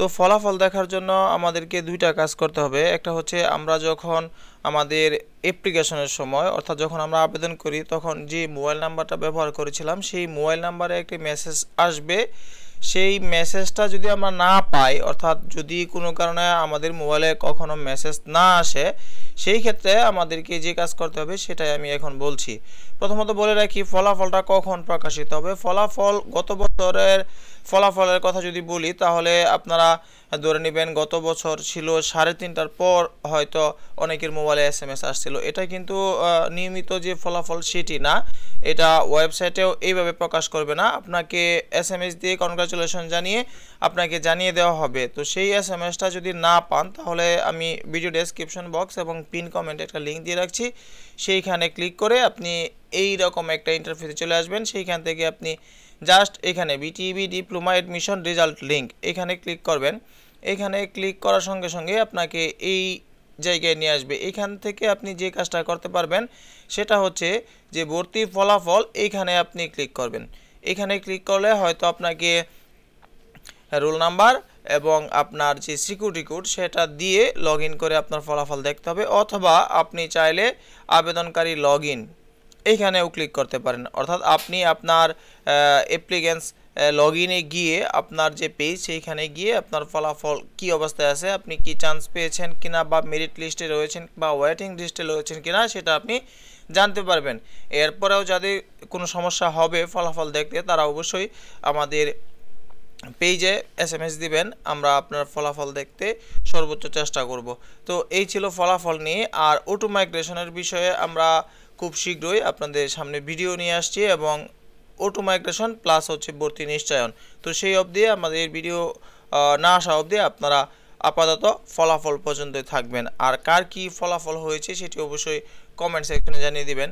তো ফলাফল দেখার জন্য আমাদেরকে দুইটা কাজ করতে হবে একটা হচ্ছে আমরা যখন আমাদের অ্যাপ্লিকেশনের সময় অর্থাৎ যখন আমরা আবেদন করি তখন যে মোবাইল নাম্বারটা ব্যবহার করেছিলাম সেই মোবাইল নাম্বারে একটি মেসেজ আসবে সেই মেসেজটা যদি আমরা না পাই অর্থাৎ যদি কোনো কারণে আমাদের মোবাইলে কখনো মেসেজ না আসে সেই ক্ষেত্রে আমাদেরকে যে কাজ করতে হবে সেটাই আমি এখন বলছি প্রথমত বলে রাখি ফলাফলটা কখন প্রকাশিত হবে ফলাফল গত বছরের ফলাফলের কথা যদি বলি তাহলে আপনারা ধরে নেবেন গত বছর ছিল সাড়ে তিনটার পর হয়তো অনেকের মোবাইলে এস এম এস আসছিল এটা কিন্তু নিয়মিত যে ফলাফল সেটি না এটা ওয়েবসাইটেও এইভাবে প্রকাশ করবে না আপনাকে এস এম এস দিয়ে কনগ্রাচুলেশন জানিয়ে আপনাকে জানিয়ে দেওয়া হবে তো সেই এস এম এসটা যদি না পান তাহলে আমি ভিডিও ডেসক্রিপশন বক্স এবং পিন কমেন্টে একটা লিঙ্ক দিয়ে রাখছি সেইখানে ক্লিক করে আপনি এই রকম একটা ইন্টারফেসে চলে আসবেন সেইখান থেকে আপনি জাস্ট এখানে BTV diploma admission result link এখানে ক্লিক করবেন এখানে ক্লিক করার সঙ্গে সঙ্গে আপনাকে এই জায়গায় নিয়ে আসবে এখান থেকে আপনি যে কাজটা করতে পারবেন সেটা হচ্ছে যে ভর্তির ফলাফল এখানে আপনি ক্লিক করবেন এখানে ক্লিক করলে হয়তো আপনাকে রোল নাম্বার এবং আপনার যে সিকিউরিটি কোড সেটা দিয়ে লগ করে আপনার ফলাফল দেখতে হবে অথবা আপনি চাইলে আবেদনকারী লগ এইখানেও ক্লিক করতে পারেন অর্থাৎ আপনি আপনার অ্যাপ্লিকেন্স লগ ইনে গিয়ে আপনার যে পেজ সেইখানে গিয়ে আপনার ফলাফল কি অবস্থায় আছে আপনি কি চান্স পেয়েছেন কিনা বা মেরিট লিস্টে রয়েছেন বা ওয়েটিং লিস্টে রয়েছেন কিনা সেটা আপনি জানতে পারবেন এরপরেও যাদের কোনো সমস্যা হবে ফলাফল দেখতে তারা অবশ্যই আমাদের পেজে এস এম এস দিবেন আমরা আপনার ফলাফল দেখতে সর্বোচ্চ চেষ্টা করব তো এই ছিল ফলাফল নিয়ে আর অটো মাইগ্রেশনের বিষয়ে আমরা খুব শীঘ্রই আপনাদের সামনে ভিডিও নিয়ে আসছি এবং অটো মাইগ্রেশন প্লাস হচ্ছে ভর্তি নিশ্চয়ন তো সেই অবধি আমাদের ভিডিও না আসা অবধি আপনারা আপাতত ফলাফল পর্যন্তই থাকবেন আর কার কি ফলাফল হয়েছে সেটি অবশ্যই কমেন্ট সেকশনে জানিয়ে দেবেন